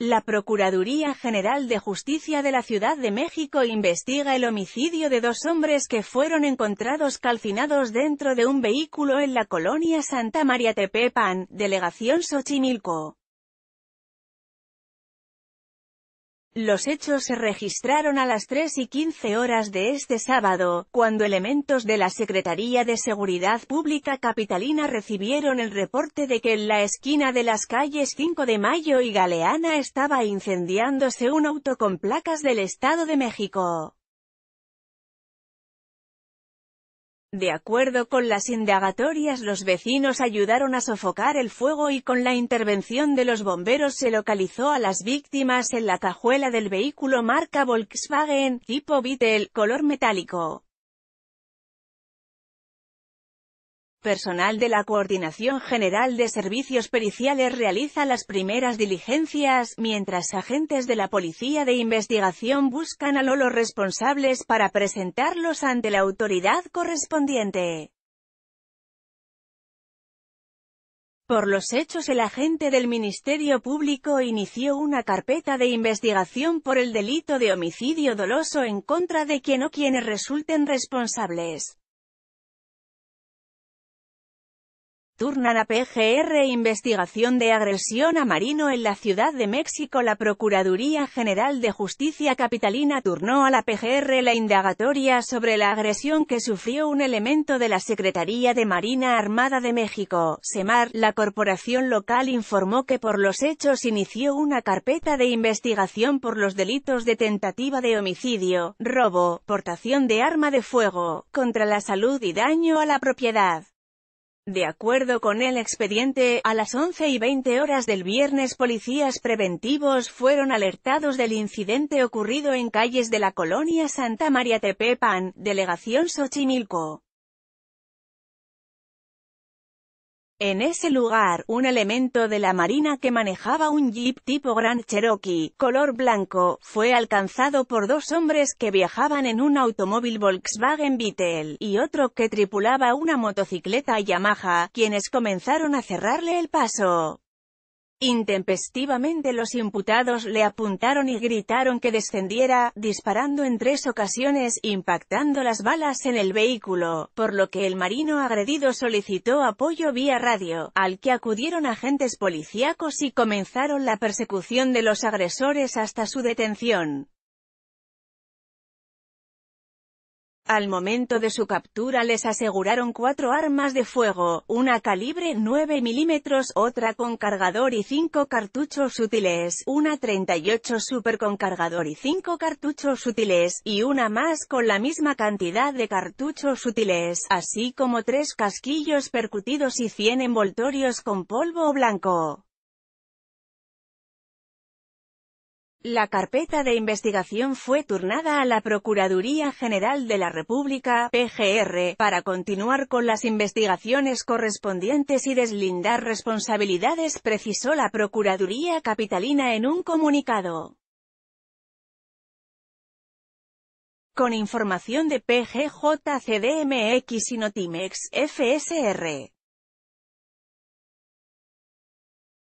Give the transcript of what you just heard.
La Procuraduría General de Justicia de la Ciudad de México investiga el homicidio de dos hombres que fueron encontrados calcinados dentro de un vehículo en la colonia Santa María Tepepan, delegación Xochimilco. Los hechos se registraron a las 3 y 15 horas de este sábado, cuando elementos de la Secretaría de Seguridad Pública Capitalina recibieron el reporte de que en la esquina de las calles 5 de Mayo y Galeana estaba incendiándose un auto con placas del Estado de México. De acuerdo con las indagatorias los vecinos ayudaron a sofocar el fuego y con la intervención de los bomberos se localizó a las víctimas en la cajuela del vehículo marca Volkswagen, tipo Beetle, color metálico. Personal de la Coordinación General de Servicios Periciales realiza las primeras diligencias, mientras agentes de la Policía de Investigación buscan a los responsables para presentarlos ante la autoridad correspondiente. Por los hechos el agente del Ministerio Público inició una carpeta de investigación por el delito de homicidio doloso en contra de quien o quienes resulten responsables. Turnan a PGR investigación de agresión a Marino en la Ciudad de México La Procuraduría General de Justicia Capitalina turnó a la PGR la indagatoria sobre la agresión que sufrió un elemento de la Secretaría de Marina Armada de México, SEMAR. La corporación local informó que por los hechos inició una carpeta de investigación por los delitos de tentativa de homicidio, robo, portación de arma de fuego, contra la salud y daño a la propiedad. De acuerdo con el expediente, a las 11 y 20 horas del viernes policías preventivos fueron alertados del incidente ocurrido en calles de la colonia Santa María Tepepan, delegación Xochimilco. En ese lugar, un elemento de la Marina que manejaba un jeep tipo Grand Cherokee, color blanco, fue alcanzado por dos hombres que viajaban en un automóvil Volkswagen Beetle, y otro que tripulaba una motocicleta Yamaha, quienes comenzaron a cerrarle el paso. Intempestivamente los imputados le apuntaron y gritaron que descendiera, disparando en tres ocasiones, impactando las balas en el vehículo, por lo que el marino agredido solicitó apoyo vía radio, al que acudieron agentes policíacos y comenzaron la persecución de los agresores hasta su detención. Al momento de su captura les aseguraron cuatro armas de fuego, una calibre 9 milímetros, otra con cargador y cinco cartuchos útiles, una 38 super con cargador y cinco cartuchos útiles, y una más con la misma cantidad de cartuchos útiles, así como tres casquillos percutidos y 100 envoltorios con polvo blanco. La carpeta de investigación fue turnada a la Procuraduría General de la República, PGR, para continuar con las investigaciones correspondientes y deslindar responsabilidades, precisó la Procuraduría Capitalina en un comunicado. Con información de PGJCDMX CDMX y Notimex, FSR.